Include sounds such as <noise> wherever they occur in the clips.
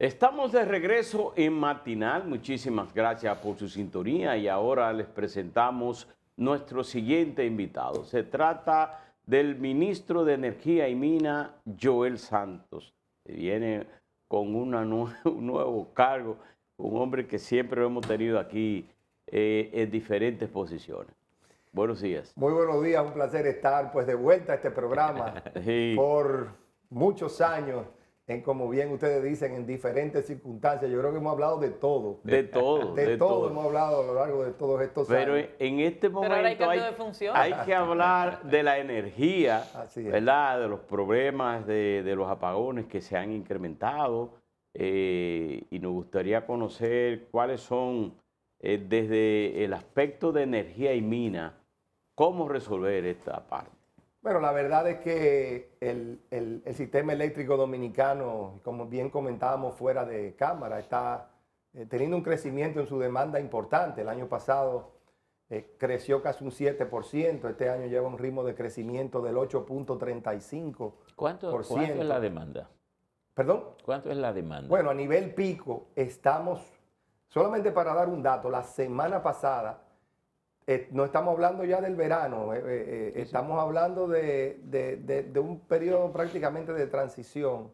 Estamos de regreso en Matinal. Muchísimas gracias por su sintonía y ahora les presentamos nuestro siguiente invitado. Se trata del ministro de Energía y Mina, Joel Santos. Viene con <laughs> un nuevo cargo, un hombre que siempre hemos tenido aquí eh, en diferentes posiciones. Buenos días. Muy buenos días, un placer estar pues de vuelta a este programa <laughs> por muchos años en como bien ustedes dicen, en diferentes circunstancias. Yo creo que hemos hablado de todo. De todo. De, todo, hemos hablado a lo largo de todos estos años. Pero en este momento hay, que hablar de la energía, ¿verdad? De los problemas, de, los apagones que se han incrementado. Eh, y nos gustaría conocer cuáles son, eh, desde el aspecto de energía y mina, cómo resolver esta parte. Bueno, la verdad es que el, sistema eléctrico dominicano, como bien comentábamos fuera de cámara, está eh, teniendo un crecimiento en su demanda importante. El año pasado eh, creció casi un 7%, este año lleva un ritmo de crecimiento del 8.35%. ¿Cuánto, ¿Cuánto es la demanda? ¿Perdón? ¿Cuánto es la demanda? Bueno, a nivel pico estamos, solamente para dar un dato, la semana pasada eh, no estamos hablando ya del verano, eh, eh, estamos hablando de, un periodo prácticamente de transición.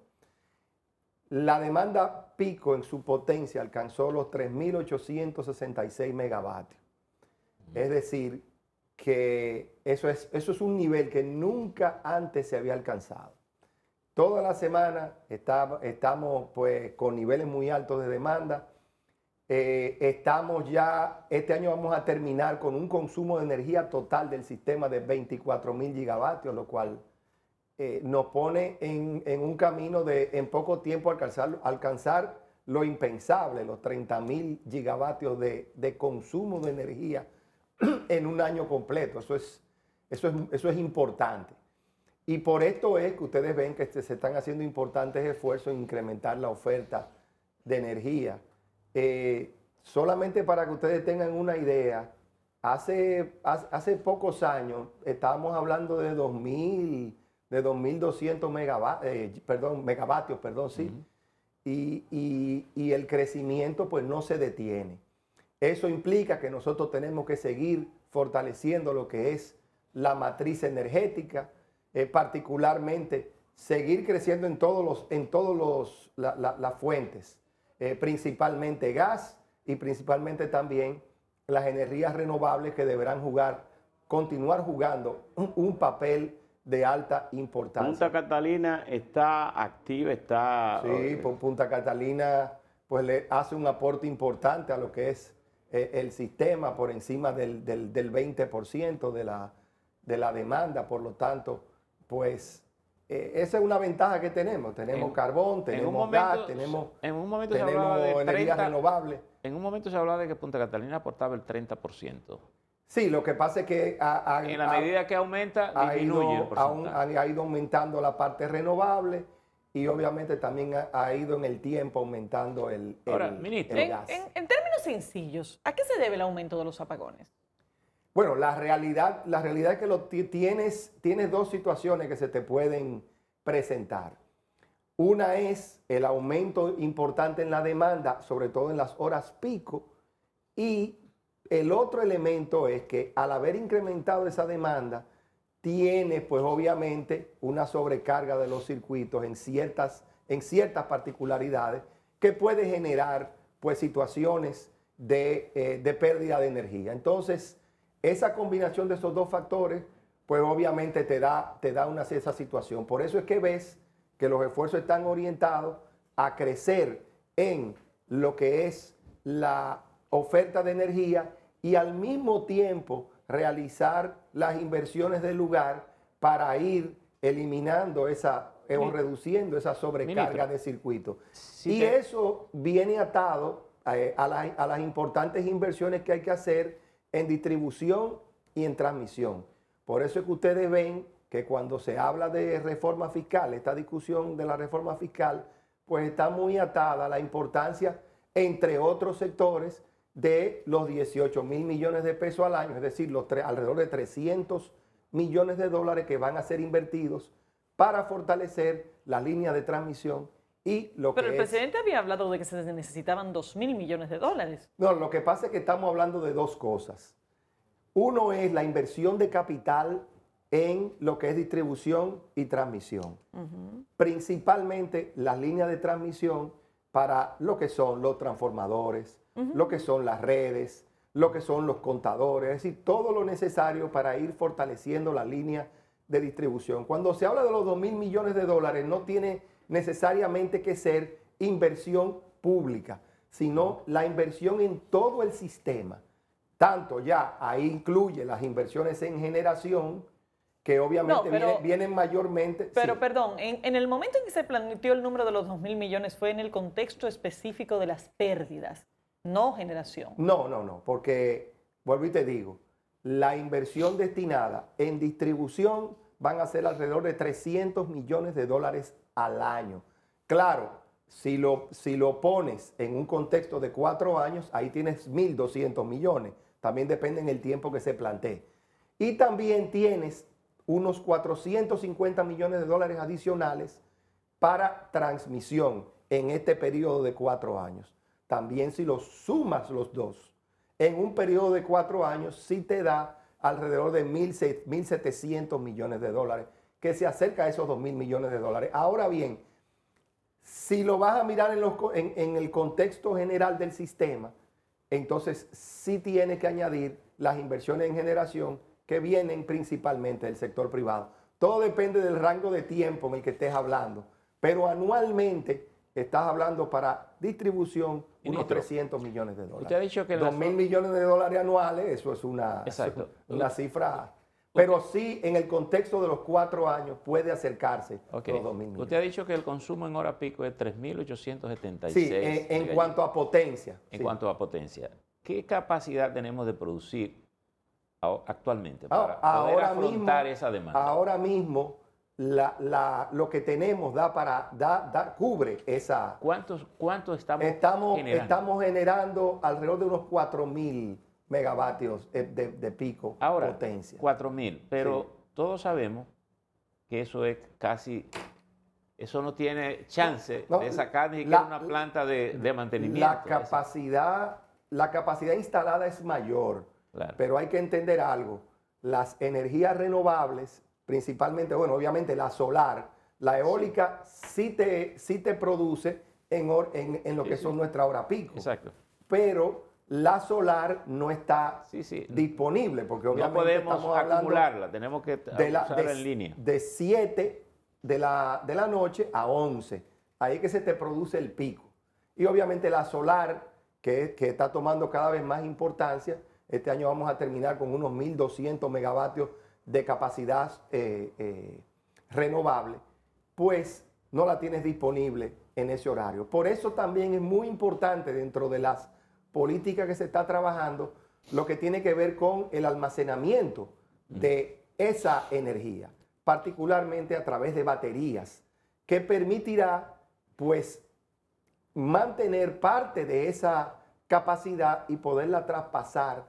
La demanda pico en su potencia alcanzó los 3.866 megavatios. Mm. Es decir, que eso es, un nivel que nunca antes se había alcanzado. Toda la semana estamos pues, con niveles muy altos de demanda. Eh, estamos ya, este año vamos a terminar con un consumo de energía total del sistema de 24 mil gigavatios, lo cual eh, nos pone en, un camino de en poco tiempo alcanzar, lo impensable, los 30 mil gigavatios de, consumo de energía <clears throat> en un año completo. Eso es, eso, es, eso es importante. Y por esto es que ustedes ven que este, se están haciendo importantes esfuerzos en incrementar la oferta de energía eh, solamente para que ustedes tengan una idea, hace, hace pocos años, estábamos hablando de 2000, de 2200 megavatios, eh, perdón, megavatios, perdón, sí. y, el crecimiento pues no se detiene. Eso implica que nosotros tenemos que seguir fortaleciendo lo que es la matriz energética, eh, particularmente seguir creciendo en todas los, las fuentes. Eh, principalmente gas y principalmente también las energías renovables que deberán jugar, continuar jugando un, papel de alta importancia. Punta Catalina está activa, está... Sí, eh, Punta Catalina pues le hace un aporte importante a lo que es eh, el sistema por encima del, del, del 20% de de la demanda, por lo tanto, pues eh, esa es una ventaja que tenemos. Tenemos carbón, tenemos gas, tenemos, en un momento En un momento se hablaba de que Punta Catalina aportaba el 30%. Sí, lo que pasa es que... en la medida que aumenta, ha ido aumentando la parte renovable y obviamente también ha, ido en el tiempo aumentando el, el, gas. en términos sencillos, ¿a qué se debe el aumento de los apagones? Bueno, la realidad, la realidad es que lo tienes, tienes dos situaciones que se te pueden presentar. Una es el aumento importante en la demanda, sobre todo en las horas pico, y el otro elemento es que al haber incrementado esa demanda, tiene pues obviamente una sobrecarga de los circuitos en ciertas, en ciertas particularidades que puede generar pues situaciones de, eh, de pérdida de energía. Entonces, esa combinación de esos dos factores, pues obviamente te da, te da una cierta situación. Por eso es que ves que los esfuerzos están orientados a crecer en lo que es la oferta de energía y al mismo tiempo realizar las inversiones del lugar para ir eliminando esa o reduciendo esa sobrecarga de circuito. y eso viene atado eh, a las importantes inversiones que hay que hacer en distribución y en transmisión. Por eso es que ustedes ven que cuando se habla de reforma fiscal, esta discusión de la reforma fiscal, pues está muy atada a la importancia, entre otros sectores, de los 18 mil millones de pesos al año, es decir, los alrededor de 300 millones de dólares que van a ser invertidos para fortalecer la línea de transmisión pero el presidente había hablado de que se necesitaban 2 mil millones de dólares. No, lo que pasa es que estamos hablando de dos cosas. Uno es la inversión de capital en lo que es distribución y transmisión. Principalmente las líneas de transmisión para lo que son los transformadores, lo que son las redes, lo que son los contadores, es decir, todo lo necesario para ir fortaleciendo la línea de distribución. Cuando se habla de los 2 mil millones de dólares, no tiene necesariamente que ser inversión pública, sino la inversión en todo el sistema. Tanto ya, ahí incluye las inversiones en generación, que obviamente vienen, mayormente. Pero perdón, en, en, el momento en que se planteó el número de los 2 mil millones fue en el contexto específico de las pérdidas, no generación. No, no, no, porque vuelvo y te digo, la inversión destinada en distribución van a ser alrededor de 300 millones de dólares al año. Claro, si lo, si lo pones en un contexto de cuatro años, ahí tienes 1.200 millones. También depende en el tiempo que se plantee. Y también tienes unos 450 millones de dólares adicionales para transmisión en este periodo de cuatro años. También si los sumas los dos, en un periodo de cuatro años sí te da alrededor de 1.700 millones de dólares que se acerca a esos 2 mil millones de dólares. Ahora bien, si lo vas a mirar en, el contexto general del sistema, entonces sí tienes que añadir las inversiones en generación que vienen principalmente del sector privado. Todo depende del rango de tiempo en el que estés hablando, pero anualmente estás hablando para distribución unos 300 millones de dólares. Usted ha dicho que... 2 mil millones de dólares anuales, eso es una, una cifra pero sí, en el contexto de los cuatro años, puede acercarse los 2.000 Usted ha dicho que el consumo en hora pico es 3.876. Sí, en, cuanto a potencia. En cuanto a potencia. ¿Qué capacidad tenemos de producir actualmente para afrontar esa demanda? Ahora mismo, lo que tenemos da para, da, cubre esa... ¿Cuántos, ¿Cuánto estamos, estamos generando? Estamos generando alrededor de unos 4.000 megavatios eh, de, pico Ahora, potencia. 4000, pero todos sabemos que eso es casi eso no tiene chance de sacar ni siquiera una planta de, mantenimiento. La capacidad, la capacidad instalada es mayor, pero hay que entender algo. Las energías renovables, principalmente, bueno, obviamente la solar, la eólica, sí, te, te produce en, en, lo que son nuestra hora pico. Exacto. Pero la solar no está disponible, porque obviamente no podemos estamos acumularla, tenemos que de en línea. De 7 de la, noche a 11, ahí es que se te produce el pico. Y obviamente la solar, que, está tomando cada vez más importancia, este año vamos a terminar con unos 1.200 megavatios de capacidad eh, eh, renovable, pues no la tienes disponible en ese horario. Por eso también es muy importante dentro de las política que se está trabajando, lo que tiene que ver con el almacenamiento de esa energía, particularmente a través de baterías, que permitirá pues mantener parte de esa capacidad y poderla traspasar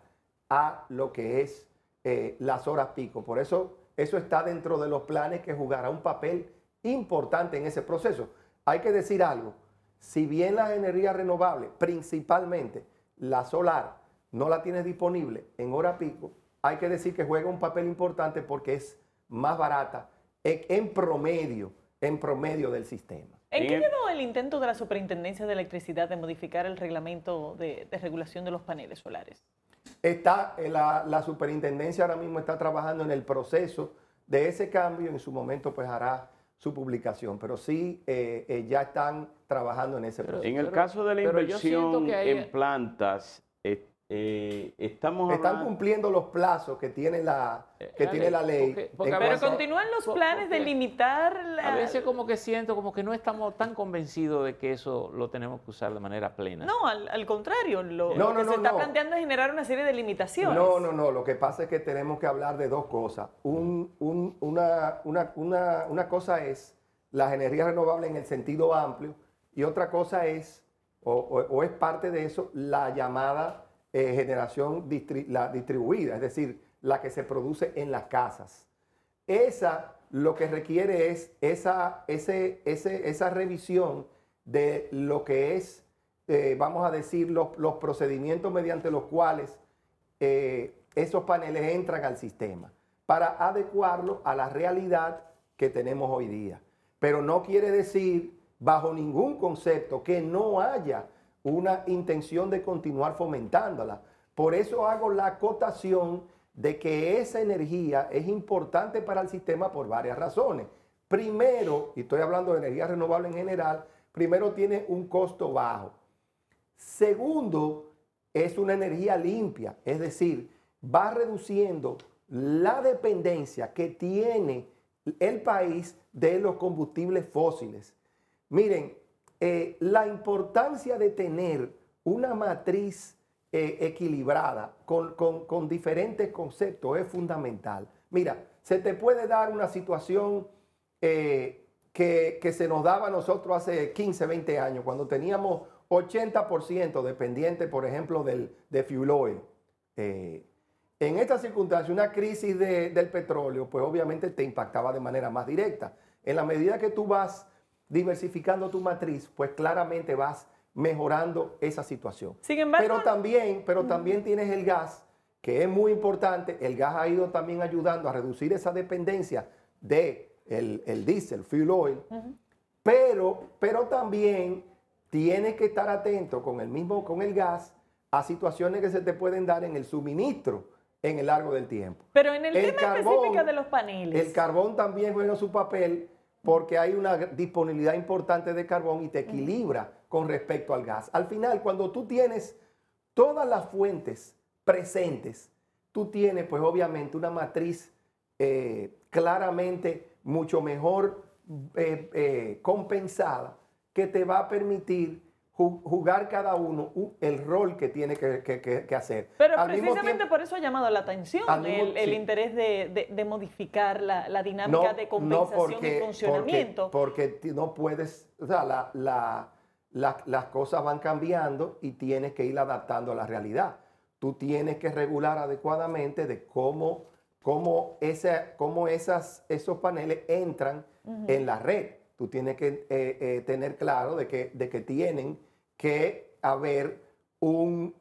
a lo que es eh, las horas pico. Por eso eso está dentro de los planes que jugará un papel importante en ese proceso. Hay que decir algo, si bien las energías renovables principalmente la solar no la tienes disponible en hora pico, hay que decir que juega un papel importante porque es más barata e-, en promedio, en promedio del sistema. ¿En qué quedó el intento de la Superintendencia de Electricidad de modificar el reglamento de, regulación de los paneles solares? Está, eh, la, la superintendencia ahora mismo está trabajando en el proceso de ese cambio, en su momento pues hará su publicación, pero sí eh, eh, ya están trabajando en ese proceso. En el caso de la inversión en plantas, eh, estamos Están cumpliendo los plazos que tiene la, eh, que tiene ley. la ley. pero continúan los planes de limitar la... A veces como que siento como que no estamos tan convencidos de que eso lo tenemos que usar de manera plena. No, al, contrario, lo, se está planteando es generar una serie de limitaciones. No, no, no, lo que pasa es que tenemos que hablar de dos cosas. una, cosa es las energías renovables en el sentido amplio y otra cosa es, o es parte de eso, la llamada eh, generación distribuida, es decir, la que se produce en las casas. Esa lo que requiere es esa, esa revisión de lo que es, eh, vamos a decir, los, procedimientos mediante los cuales eh, esos paneles entran al sistema para adecuarlo a la realidad que tenemos hoy día. Pero no quiere decir bajo ningún concepto que no haya una intención de continuar fomentándola. Por eso hago la acotación de que esa energía es importante para el sistema por varias razones. Primero, y estoy hablando de energía renovable en general, primero tiene un costo bajo. Segundo, es una energía limpia, es decir, va reduciendo la dependencia que tiene el país de los combustibles fósiles. Miren, eh, la importancia de tener una matriz eh, equilibrada con, diferentes conceptos es fundamental. Mira, se te puede dar una situación eh, que, se nos daba a nosotros hace 15, 20 años, cuando teníamos 80% dependiente, por ejemplo, de fuel en esta circunstancia, una crisis del petróleo, pues obviamente te impactaba de manera más directa. En la medida que tú vas diversificando tu matriz, pues claramente vas mejorando esa situación. pero también, pero también tienes el gas, que es muy importante. El gas ha ido también ayudando a reducir esa dependencia de el, el diésel, fuel oil. pero, pero también tienes que estar atento con el mismo, con el gas, a situaciones que se te pueden dar en el suministro en el largo del tiempo. Pero en el, tema específico de los paneles. El carbón también juega su papel porque hay una disponibilidad importante de carbón y te equilibra con respecto al gas. Al final, cuando tú tienes todas las fuentes presentes, tú tienes pues obviamente una matriz eh, claramente mucho mejor eh, eh, compensada que te va a permitir jugar cada uno el rol que tiene que, hacer. Pero precisamente por eso ha llamado la atención el, interés de, modificar la, dinámica de compensación y funcionamiento. Porque, no puedes, o las cosas van cambiando y tienes que ir adaptando a la realidad. Tú tienes que regular adecuadamente de cómo, cómo, esa, cómo esas, esos paneles entran en la red. Tú tienes que eh, eh, tener claro de que, de que tienen que haber un,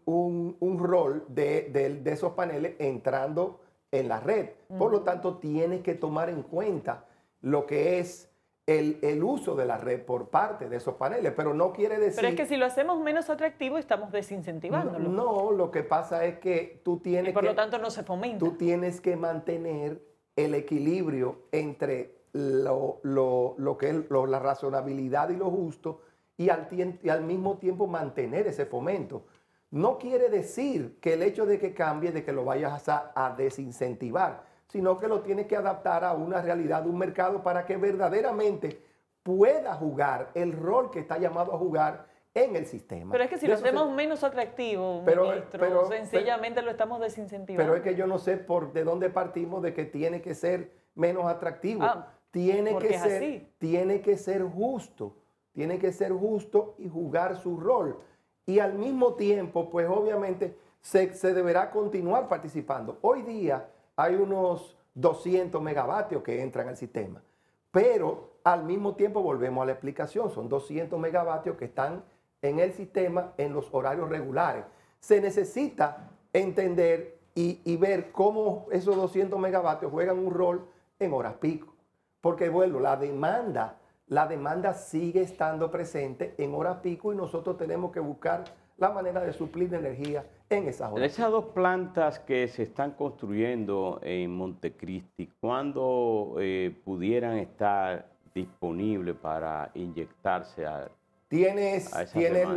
rol de, esos paneles entrando en la red. Por lo tanto, tienes que tomar en cuenta lo que es el, uso de la red por parte de esos paneles, pero no quiere decir... Pero es que si lo hacemos menos atractivo estamos desincentivándolo. No, lo que pasa es que tú tienes... Y por que, lo tanto no se fomenta. Tú tienes que mantener el equilibrio entre lo, que es la razonabilidad y lo justo, y al, mismo tiempo mantener ese fomento. No quiere decir que el hecho de que cambie, de que lo vayas a, desincentivar, sino que lo tienes que adaptar a una realidad, un mercado para que verdaderamente pueda jugar el rol que está llamado a jugar en el sistema. Pero es que si lo hacemos menos atractivo, eh, pero, sencillamente lo estamos desincentivando. Pero es que yo no sé por de dónde partimos de que tiene que ser menos atractivo. Ah, tiene que ser, tiene que ser justo tiene que ser justo y jugar su rol. Y al mismo tiempo, pues obviamente se, deberá continuar participando. Hoy día hay unos 200 megavatios que entran al sistema, pero al mismo tiempo volvemos a la explicación, son 200 megavatios que están en el sistema en los horarios regulares. Se necesita entender y, ver cómo esos 200 megavatios juegan un rol en horas pico, porque vuelvo, la demanda la demanda sigue estando presente en hora pico y nosotros tenemos que buscar la manera de suplir de energía en esas horas. esas dos plantas que se están construyendo en Montecristi, ¿cuándo eh, pudieran estar disponibles para inyectarse a Tienes,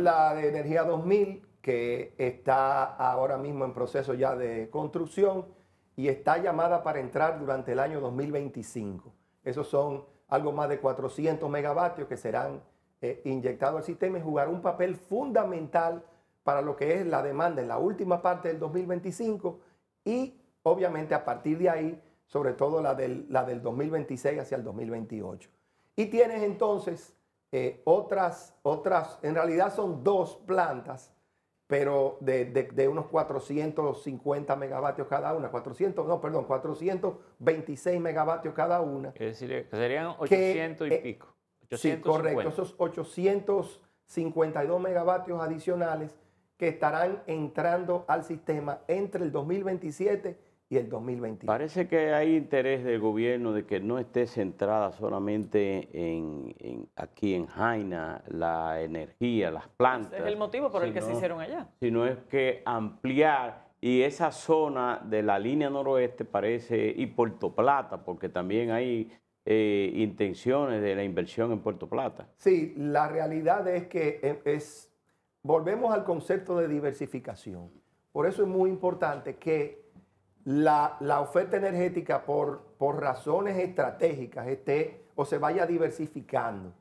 la de Energía 2000 que está ahora mismo en proceso ya de construcción y está llamada para entrar durante el año 2025. Esos son algo más de 400 megavatios que serán eh, inyectados al sistema y jugar un papel fundamental para lo que es la demanda en la última parte del 2025 y obviamente a partir de ahí, sobre todo la del, la del 2026 hacia el 2028. Y tienes entonces eh, otras, otras, en realidad son dos plantas pero de, de, unos 450 megavatios cada una, 400, no, perdón, 426 megavatios cada una. Es decir, serían 800 y eh, pico. Sí, correcto, esos 852 megavatios adicionales que estarán entrando al sistema entre el 2027 y el 2021. Parece que hay interés del gobierno de que no esté centrada solamente en, aquí en Jaina la energía, las plantas. es el motivo por el que se hicieron allá. Sino es que ampliar y esa zona de la línea noroeste parece y Puerto Plata, porque también hay eh, intenciones de la inversión en Puerto Plata. Sí, la realidad es que e, es volvemos al concepto de diversificación. Por eso es muy importante que la, oferta energética por, por, razones estratégicas esté o se vaya diversificando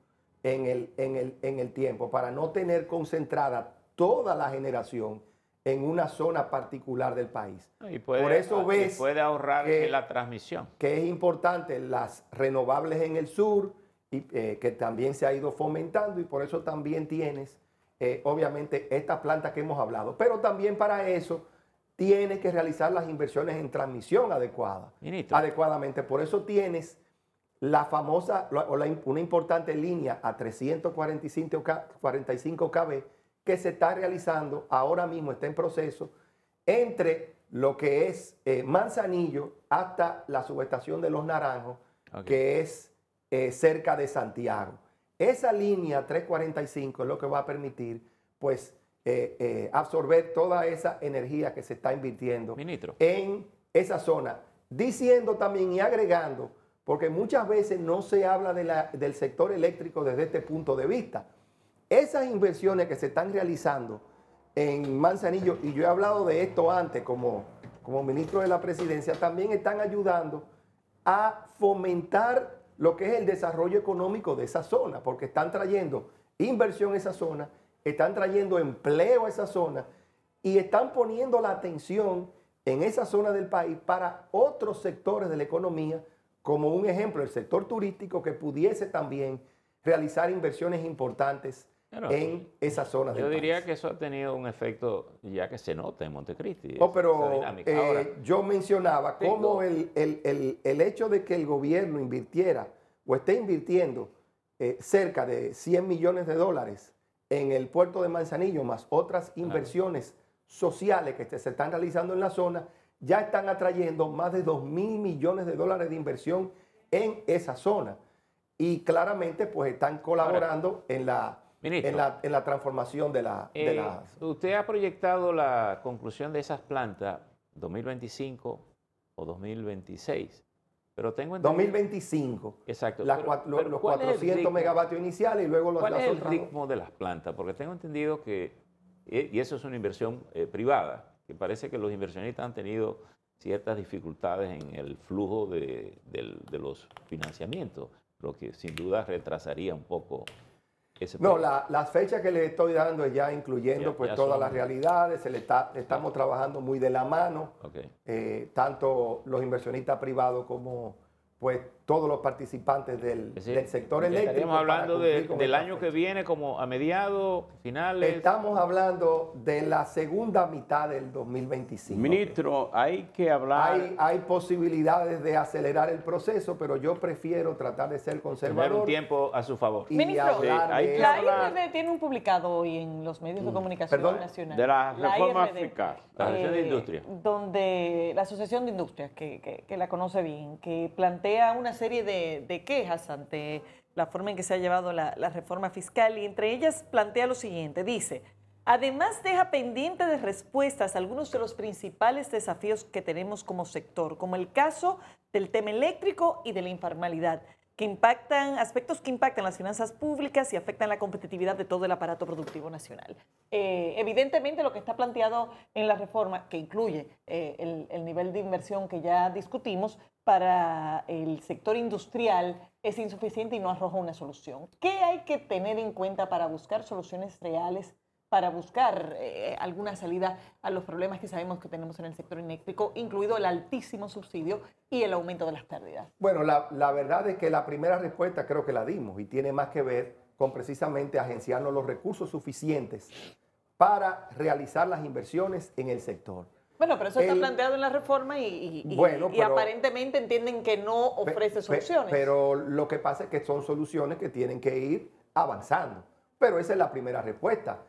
en el, en, el, tiempo para no tener concentrada toda la generación en una zona particular del país. Por eso ves puede ahorrar que, la transmisión. Que es importante las renovables en el sur, y, eh, que también se ha ido fomentando y por eso también tienes, eh, obviamente, estas plantas que hemos hablado. Pero también para eso tienes que realizar las inversiones en transmisión adecuada, adecuadamente. Por eso tienes la famosa o una importante línea a 345 kb que se está realizando ahora mismo, está en proceso, entre lo que es eh, Manzanillo hasta la subestación de Los Naranjos, que es eh, cerca de Santiago. Esa línea 345 es lo que va a permitir, pues, eh, eh, absorber toda esa energía que se está invirtiendo en esa zona. Diciendo también y agregando, porque muchas veces no se habla del sector eléctrico desde este punto de vista. Esas inversiones que se están realizando en Manzanillo, y yo he hablado de esto antes como, como ministro de la presidencia, también están ayudando a fomentar lo que es el desarrollo económico de esa zona, porque están trayendo inversión a esa zona están trayendo empleo a esa zona y están poniendo la atención en esa zona del país para otros sectores de la economía, como un ejemplo el sector turístico que pudiese también realizar inversiones importantes en esas zonas Yo diría que eso ha tenido un efecto ya que se nota en Montecristi. Oh, pero eh, yo mencionaba cómo el, hecho de que el gobierno invirtiera o esté invirtiendo eh, cerca de 100 millones de dólares en el puerto de Manzanillo, más otras inversiones sociales que se están realizando en la zona, ya están atrayendo más de 2 mil millones de dólares de inversión en esa zona. Y claramente, pues están colaborando en, la, en, la, transformación de la, de eh, la... Usted ha proyectado la conclusión de esas plantas 2025 o 2026 tengo 2025. Exacto. los 400 megavatios iniciales y luego los ¿Cuál es el ritmo de las plantas? Porque tengo entendido que, eh, y eso es una inversión eh, privada, que parece que los inversionistas han tenido ciertas dificultades en el flujo de, de los financiamientos, lo que sin duda retrasaría un poco no, las la fechas que le estoy dando es ya incluyendo pues todas las realidades, se le estamos trabajando muy de la mano, eh, tanto los inversionistas privados como pues todos los participantes del, sector eléctrico. Estamos hablando del año que viene, como a mediados, finales. Estamos hablando de la segunda mitad del 2025. Ministro, hay que hablar. Hay, posibilidades de acelerar el proceso, pero yo prefiero tratar de ser conservador. Tener un tiempo a su favor. Ministro, la IRD tiene un publicado hoy en los medios de mm, comunicación ¿Perdón? De la reforma la Asociación de Industria. Eh, donde la Asociación de Industrias, que la conoce bien, que plantea Lea una serie de, quejas ante la forma en que se ha llevado la, la reforma fiscal y entre ellas plantea lo siguiente, dice, Además, deja pendiente de respuestas algunos de los principales desafíos que tenemos como sector, como el caso del tema eléctrico y de la informalidad que impactan, aspectos que impactan las finanzas públicas y afectan la competitividad de todo el aparato productivo nacional. Eh, evidentemente lo que está planteado en la reforma, que incluye eh, el, nivel de inversión que ya discutimos, para el sector industrial es insuficiente y no arroja una solución. ¿Qué hay que tener en cuenta para buscar soluciones reales para buscar eh, alguna salida a los problemas que sabemos que tenemos en el sector inéctrico, incluido el altísimo subsidio y el aumento de las pérdidas? Bueno, la, verdad es que la primera respuesta creo que la dimos y tiene más que ver con precisamente agenciarnos los recursos suficientes para realizar las inversiones en el sector. Bueno, pero eso está planteado en la reforma y, aparentemente entienden que no ofrece soluciones. pero lo que pasa es que son soluciones que tienen que ir avanzando. Pero esa es la primera respuesta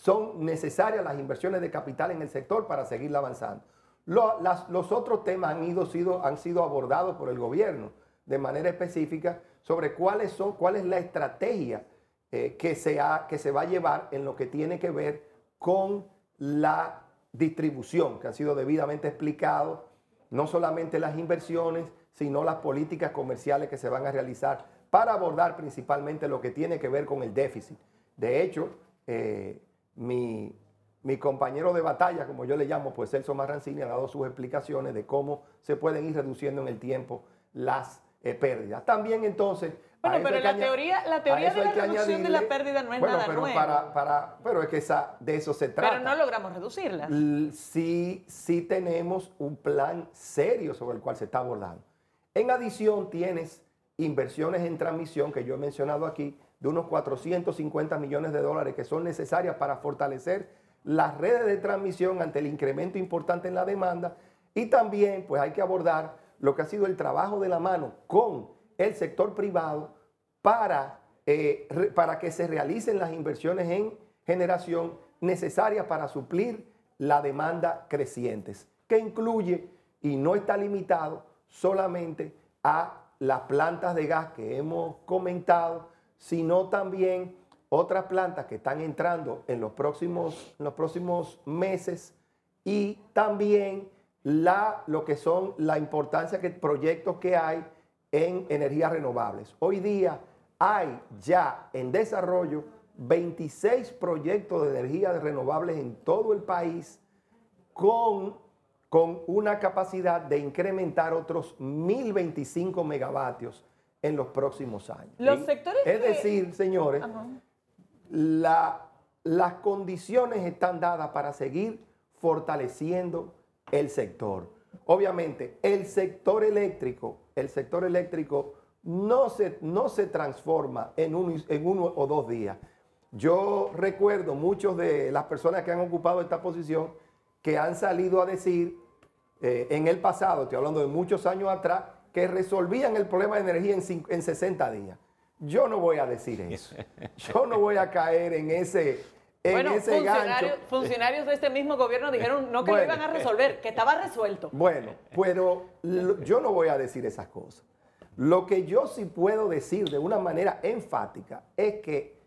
son necesarias las inversiones de capital en el sector para seguir avanzando. los otros temas han, ido, sido, han sido abordados por el gobierno de manera específica sobre cuáles son, cuál es la estrategia eh, que, se que se va a llevar en lo que tiene que ver con la distribución, que han sido debidamente explicados, no solamente las inversiones, sino las políticas comerciales que se van a realizar para abordar principalmente lo que tiene que ver con el déficit. De hecho, eh, mi, compañero de batalla, como yo le llamo, pues Celso Marrancini, ha dado sus explicaciones de cómo se pueden ir reduciendo en el tiempo las eh, pérdidas. También entonces... Bueno, pero la, teoría, la teoría de la reducción de la pérdida no es nada pero Para, pero es que esa, de eso se trata. Pero no logramos reducirlas. Sí, sí tenemos un plan serio sobre el cual se está abordando. En adición tienes inversiones en transmisión que yo he mencionado aquí, de unos 450 millones de dólares que son necesarias para fortalecer las redes de transmisión ante el incremento importante en la demanda y también pues hay que abordar lo que ha sido el trabajo de la mano con el sector privado para, eh, para que se realicen las inversiones en generación necesarias para suplir la demanda crecientes, que incluye y no está limitado solamente a las plantas de gas que hemos comentado, sino también otras plantas que están entrando en los próximos, los próximos meses y también la, lo que son la importancia que proyectos que hay en energías renovables. Hoy día hay ya en desarrollo 26 proyectos de energías renovables en todo el país con, con una capacidad de incrementar otros 1.025 megavatios en los próximos años. es decir, señores, las condiciones están dadas para seguir fortaleciendo el sector. Obviamente, el sector eléctrico, el sector eléctrico no se, no se transforma en, un, en uno o dos días. Yo recuerdo muchos de las personas que han ocupado esta posición que han salido a decir eh, en el pasado, estoy hablando de muchos años atrás, que resolvían el problema de energía en, 60 días. Yo no voy a decir eso. <laughs> Yo no voy a caer en ese, en ese Funcionarios de este mismo gobierno dijeron no que lo iban a resolver, que estaba resuelto. Bueno, pero yo no voy a decir esas cosas. Lo que yo sí puedo decir de una manera enfática es que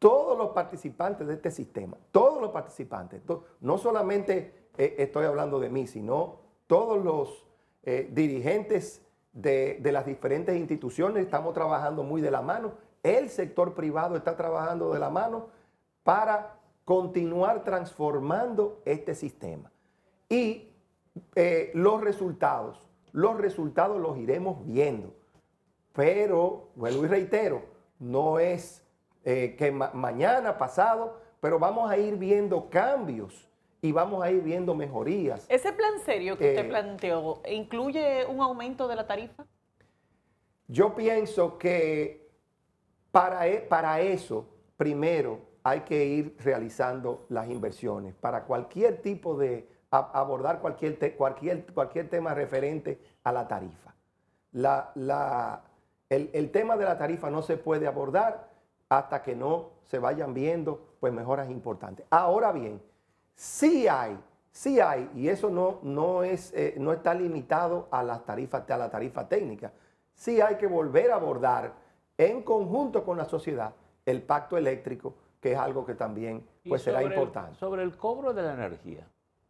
todos los participantes de este sistema, todos los participantes, no solamente eh, estoy hablando de mí, sino todos los eh, dirigentes de, las diferentes instituciones, estamos trabajando muy de la mano, el sector privado está trabajando de la mano para continuar transformando este sistema. Y eh, los resultados, los resultados los iremos viendo, pero, vuelvo y reitero, no es eh, que mañana, pasado, pero vamos a ir viendo cambios y vamos a ir viendo mejorías. ¿Ese plan serio que usted eh, planteó incluye un aumento de la tarifa? Yo pienso que para, e, para eso, primero, hay que ir realizando las inversiones. Para cualquier tipo de, abordar cualquier, cualquier, cualquier tema referente a la tarifa. el, el tema de la tarifa no se puede abordar hasta que no se vayan viendo pues mejoras importantes. Ahora bien, Sí hay, sí hay, y eso no, no, es, eh, no está limitado a, las tarifas, a la tarifa técnica. Sí hay que volver a abordar en conjunto con la sociedad el pacto eléctrico, que es algo que también pues, será importante. sobre el cobro de la energía,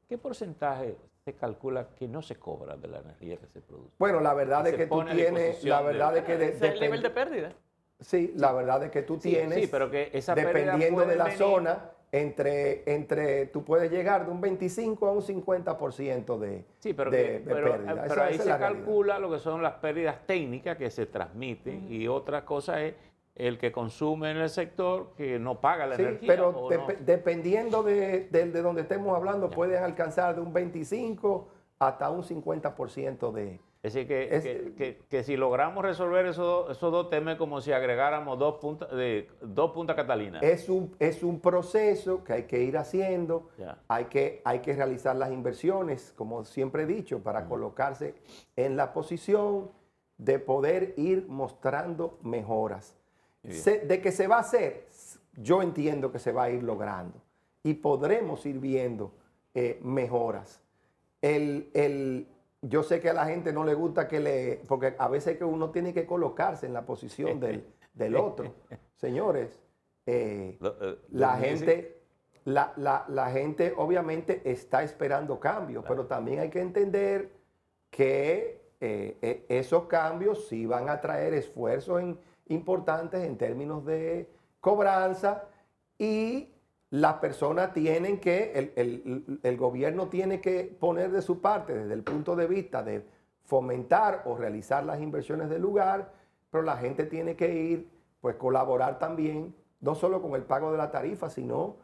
¿qué porcentaje se calcula que no se cobra de la energía que se produce? Bueno, la verdad es que tú ah, tienes, la verdad es que... es el nivel de pérdida. Sí, la verdad es que tú tienes, pero que dependiendo de la zona, entre, entre tú puedes llegar de un 25 a un 50% de, sí, pero de, pero, ahí se calcula lo que son las pérdidas técnicas que se transmiten y otra cosa es el que consume en el sector que no paga la sí, Pero dependiendo de, donde estemos hablando, puedes alcanzar de un 25 hasta un 50% de es decir, que, que, si logramos resolver esos, esos dos temas, como si agregáramos dos puntas de dos puntas Catalina. Es un, es un proceso que hay que ir haciendo, hay, que, hay que realizar las inversiones, como siempre he dicho, para colocarse en la posición de poder ir mostrando mejoras. de que se va a hacer, yo entiendo que se va a ir logrando y podremos ir viendo eh, mejoras. el yo sé que a la gente no le gusta que le, porque a veces que uno tiene que colocarse en la posición del, <laughs> otro. Señores, eh, eh, la gente... La, gente obviamente está esperando cambios, pero también hay que entender que eh, e, esos cambios sí van a traer esfuerzos importantes en términos de cobranza y las personas tienen que, el, el, gobierno tiene que poner de su parte desde el punto de vista de fomentar o realizar las inversiones del lugar, pero la gente tiene que ir, pues colaborar también, no solo con el pago de la tarifa, sino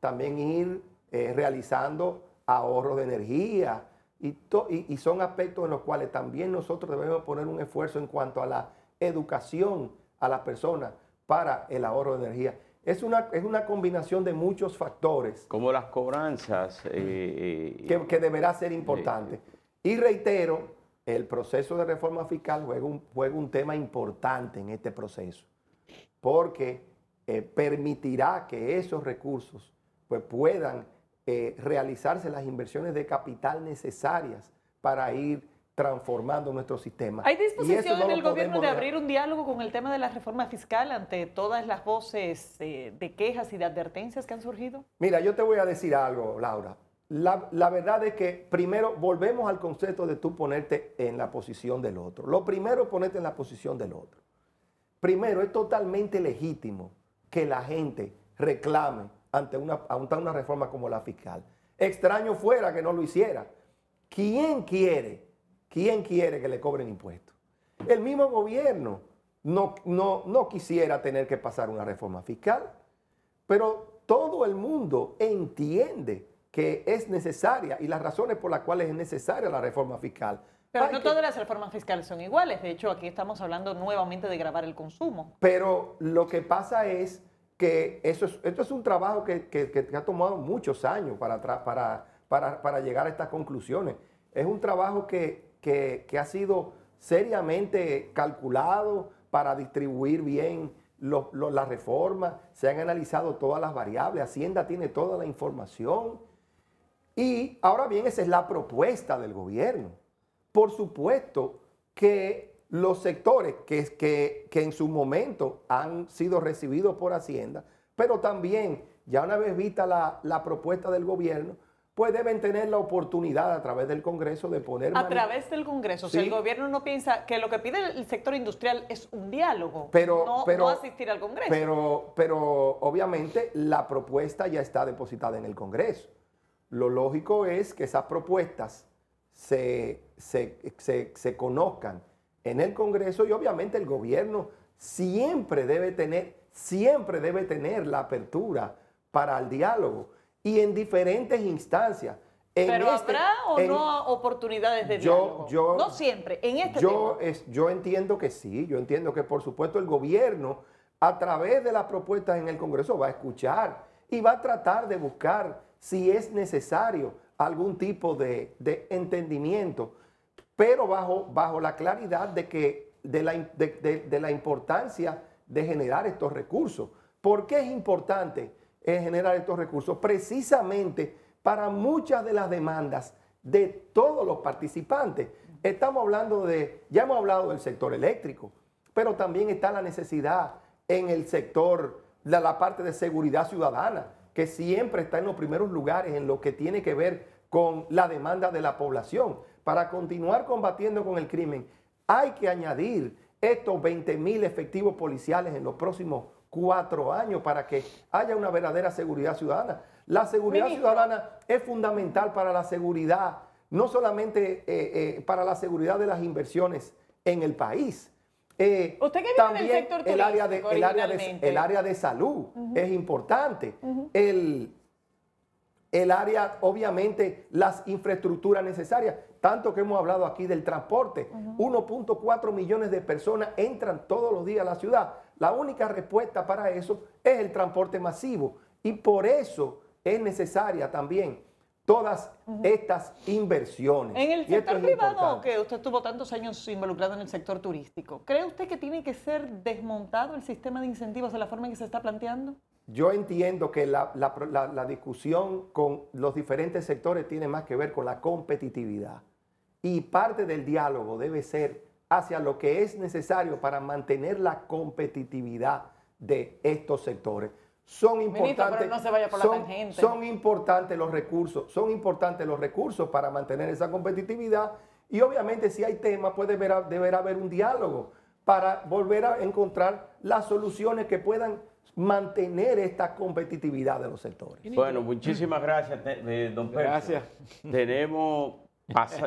también ir eh, realizando ahorros de energía. y son aspectos en los cuales también nosotros debemos poner un esfuerzo en cuanto a la educación a las personas para el ahorro de energía. Es una, combinación de muchos factores. Como las cobranzas. Eh, eh, que, deberá ser eh, importante. y reitero, el proceso de reforma fiscal juega un, un tema importante en este proceso, porque permitirá que esos recursos pues, puedan realizarse las inversiones de capital necesarias para ir transformando nuestro sistema. ¿Hay disposición en el gobierno de abrir un diálogo con el tema de la reforma fiscal ante todas las voces eh, de quejas y de advertencias que han surgido? Mira, yo te voy a decir algo, Laura. La, verdad es que primero volvemos al concepto de tú ponerte en la posición del otro. Lo primero, es ponerte en la posición del otro. Primero, es totalmente legítimo que la gente reclame ante una, ante una reforma como la fiscal. Extraño fuera que no lo hiciera. ¿Quién quiere ¿Quién quiere que le cobren impuestos? El mismo gobierno no, no, quisiera tener que pasar una reforma fiscal, pero todo el mundo entiende que es necesaria y las razones por las cuales es necesaria la reforma fiscal. Pero no todas las reformas fiscales son iguales. De hecho, aquí estamos hablando nuevamente de grabar el consumo. Pero lo que pasa es que eso esto es un trabajo que, ha tomado muchos años para, para, para, para llegar a estas conclusiones. Es un trabajo que que, ha sido seriamente calculado para distribuir bien las reformas, se han analizado todas las variables, Hacienda tiene toda la información. Y ahora bien, esa es la propuesta del gobierno. Por supuesto que los sectores que, que, en su momento han sido recibidos por Hacienda, pero también, ya una vez vista la propuesta del gobierno, pues deben tener la oportunidad a través del Congreso de poner... A través del Congreso, si el gobierno no piensa que lo que pide el sector industrial es un diálogo, pero, no, asistir al Congreso. Pero, pero obviamente la propuesta ya está depositada en el Congreso. Lo lógico es que esas propuestas se, se conozcan en el Congreso y obviamente el gobierno siempre debe tener, siempre debe tener la apertura para el diálogo y en diferentes instancias. Pero este habrá o no oportunidades de diálogo. no siempre, en este yo, yo entiendo que sí, yo entiendo que por supuesto el gobierno a través de las propuestas en el Congreso va a escuchar y va a tratar de buscar si es necesario algún tipo de, entendimiento, pero bajo, bajo la claridad de, que, de, la, de la importancia de generar estos recursos. ¿Por qué es importante? es generar estos recursos precisamente para muchas de las demandas de todos los participantes. Estamos hablando de, ya hemos hablado del sector eléctrico, pero también está la necesidad en el sector, de la parte de seguridad ciudadana, que siempre está en los primeros lugares en lo que tiene que ver con la demanda de la población. Para continuar combatiendo con el crimen, hay que añadir estos 20 mil efectivos policiales en los próximos cuatro años para que haya una verdadera seguridad ciudadana. La seguridad ciudadana es fundamental para la seguridad, no solamente eh, eh, para la seguridad de las inversiones en el país. Eh, Usted que vive también sector el área de, el área de, salud es importante. el, área, obviamente, las infraestructuras necesarias, tanto que hemos hablado aquí del transporte. 1.4 millones de personas entran todos los días a la ciudad la única respuesta para eso es el transporte masivo y por eso es necesaria también todas estas inversiones. En el sector privado, que usted estuvo tantos años involucrado en el sector turístico, ¿cree usted que tiene que ser desmontado el sistema de incentivos de la forma en que se está planteando? Yo entiendo que la discusión con los diferentes sectores tiene más que ver con la competitividad y parte del diálogo debe ser hacia lo que es necesario para mantener la competitividad de estos sectores. Son importantes, son, importantes los recursos, son importantes los recursos para mantener esa competitividad y obviamente si hay temas puede deberá haber un diálogo para volver a encontrar las soluciones que puedan mantener esta competitividad de los sectores. Bueno, muchísimas gracias, eh, don Pedro. Gracias. Tenemos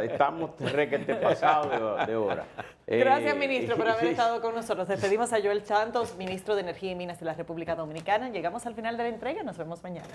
estamos requete pasado de, hora. Gracias, eh, ministro, por haber <laughs> estado con nosotros. Despedimos a Joel Chantos ministro de Energía y Minas de la República Dominicana. Llegamos al final de la entrega. Nos vemos mañana.